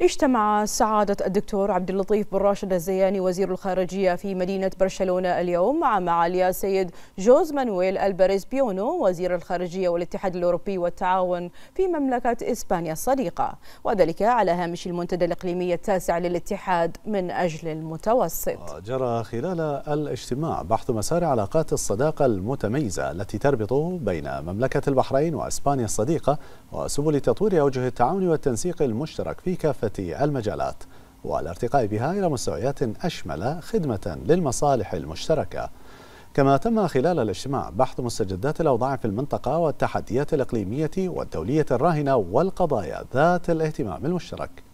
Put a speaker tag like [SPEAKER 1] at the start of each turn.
[SPEAKER 1] اجتمع سعادة الدكتور عبد اللطيف
[SPEAKER 2] بن راشد الزياني وزير الخارجية في مدينة برشلونة اليوم مع معالي السيد جوز مانويل الباريز بيونو وزير الخارجية والاتحاد الأوروبي والتعاون في مملكة إسبانيا الصديقة وذلك على هامش المنتدى الإقليمي التاسع للاتحاد من أجل المتوسط آه،
[SPEAKER 3] جرى خلال الاجتماع بحث مسار علاقات الصداقة المتميزة التي تربط بين مملكة البحرين وإسبانيا الصديقة وسبل تطوير أوجه التعاون والتنسيق المشترك في كافة كافه المجالات والارتقاء بها إلى مستويات أشمل خدمة للمصالح المشتركة كما تم خلال الاجتماع بحث مستجدات الأوضاع في المنطقة والتحديات الإقليمية والدولية الراهنة
[SPEAKER 4] والقضايا ذات الاهتمام المشترك